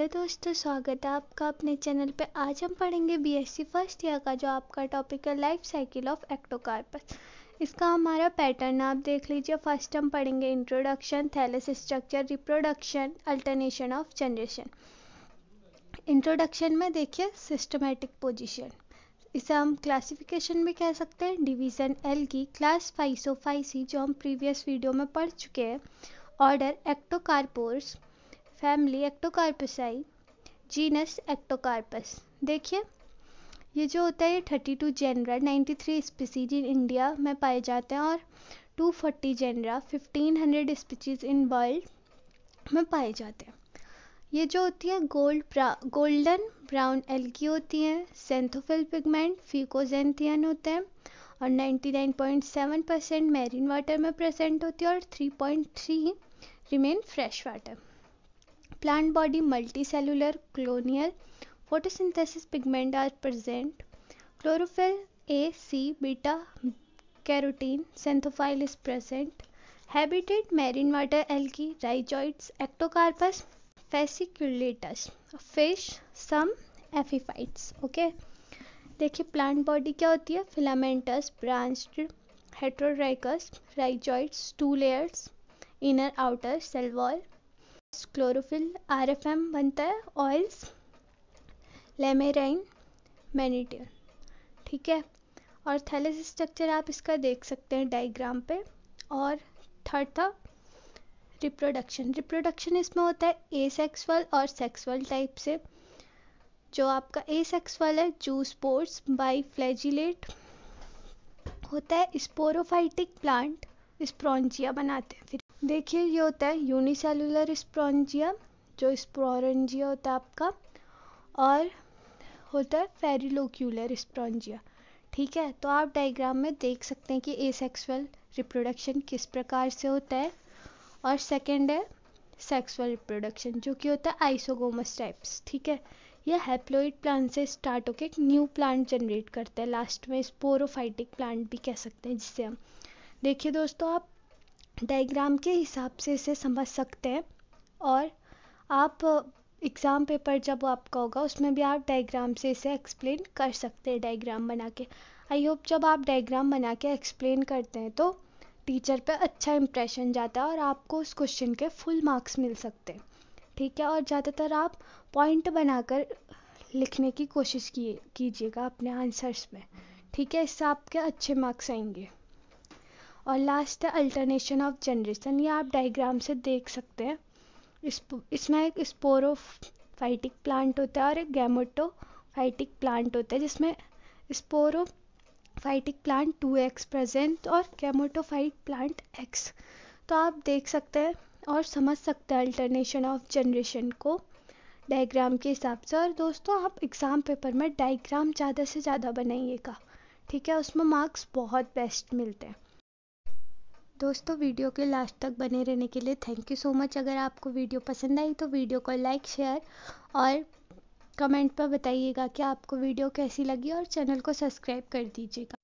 hello दोस्तों स्वागत है आपका अपने चैनल पे आज हम पढ़ेंगे बीएससी फर्स्ट ईयर का जो आपका टॉपिक है लाइफ साइकिल ऑफ एक्टोकार्पस इसका हमारा पैटर्न आप देख लीजिए फर्स्ट हम पढ़ेंगे introduction thallus structure reproduction alternation of generation introduction में देखिए सिस्टमेटिक पोजिशन इसे हम क्लासिफिकेशन भी कह सकते हैं डिवीज़न एल की क्लास फाइसोफाइसी जो हम प्रीवियस वीडियो में पढ़ चुके हैं order Ectocarpales family Ectocarpaceae genus Ectocarpus देखिए ये जो होता है ये thirty two genera ninety three species in India में पाए जाते हैं और two forty genera fifteen hundred species in world में पाए जाते हैं ये जो होती है gold bro, golden brown algae होती हैं सेंथोफिल पिगमेंट फीकोजेंथियन होते हैं और 99.7 परसेंट मेरीन वाटर में प्रेजेंट होती है और 3.3 remain fresh water plant body multicellular colonial photosynthesis pigment are present chlorophyll a c beta carotene xanthophyll is present habitat marine water algae rhizoids ectocarpus fasciculatus fish some epiphytes okay देखिए plant body क्या होती है filamentous branched heterotrichous rhizoids two layers inner outer cell wall plus chlorophyll आर बनता है oils लेमेराइन मैनीटियन ठीक है और थैलेस स्ट्रक्चर आप इसका देख सकते हैं डाइग्राम पे और थर्ड था रिप्रोडक्शन रिप्रोडक्शन इसमें होता है एसेक्सुअल और सेक्सुअल टाइप से जो आपका ए सेक्सुअल है जू स्पोर्ट्स बाई फ्लैजिलेट होता है स्पोरोफाइटिक प्लांट स्प्रॉन्जिया बनाते हैं फिर देखिए ये होता है यूनिसेलुलर स्प्रॉन्जिया जो स्प्रॉरजिया होता है आपका और होता है फेरिलोक्यूलर स्प्रॉन्जिया ठीक है तो आप डायग्राम में देख सकते हैं कि ए सेक्सुअल रिप्रोडक्शन किस प्रकार से होता है और सेकेंड है सेक्सुअल रिप्रोडक्शन जो कि होता है आइसोगोमस टाइप्स ठीक है यह हैप्लोइड प्लांट से स्टार्ट होकर एक न्यू प्लांट जनरेट करता है लास्ट में स्पोरोफाइटिक प्लांट भी कह सकते हैं जिससे हम देखिए दोस्तों आप डायग्राम के हिसाब से इसे समझ सकते हैं और आप एग्ज़ाम पेपर जब आपका होगा उसमें भी आप डायग्राम से इसे एक्सप्लेन कर सकते हैं डायग्राम बना के आई होप जब आप डायग्राम बना के एक्सप्लेन करते हैं तो टीचर पे अच्छा इम्प्रेशन जाता है और आपको उस क्वेश्चन के फुल मार्क्स मिल सकते हैं ठीक है और ज़्यादातर आप पॉइंट बनाकर लिखने की कोशिश की कीजिएगा अपने आंसर्स में ठीक है इससे आपके अच्छे मार्क्स आएंगे और लास्ट है अल्टरनेशन ऑफ जनरेशन ये आप डायग्राम से देख सकते हैं इस इसमें एक स्पोरोफाइटिक प्लांट होता है और एक फाइटिक प्लांट होता है जिसमें sporophytic plant two X present और फाइट प्लांट एक्स तो आप देख सकते हैं और समझ सकते हैं अल्टरनेशन ऑफ जनरेशन को डायग्राम के हिसाब से और दोस्तों आप एग्ज़ाम पेपर में डायग्राम ज़्यादा से ज़्यादा बनाइएगा ठीक है उसमें मार्क्स बहुत बेस्ट मिलते हैं दोस्तों वीडियो के लास्ट तक बने रहने के लिए थैंक यू सो मच अगर आपको वीडियो पसंद आई तो वीडियो को लाइक शेयर और कमेंट पर बताइएगा कि आपको वीडियो कैसी लगी और चैनल को सब्सक्राइब कर दीजिएगा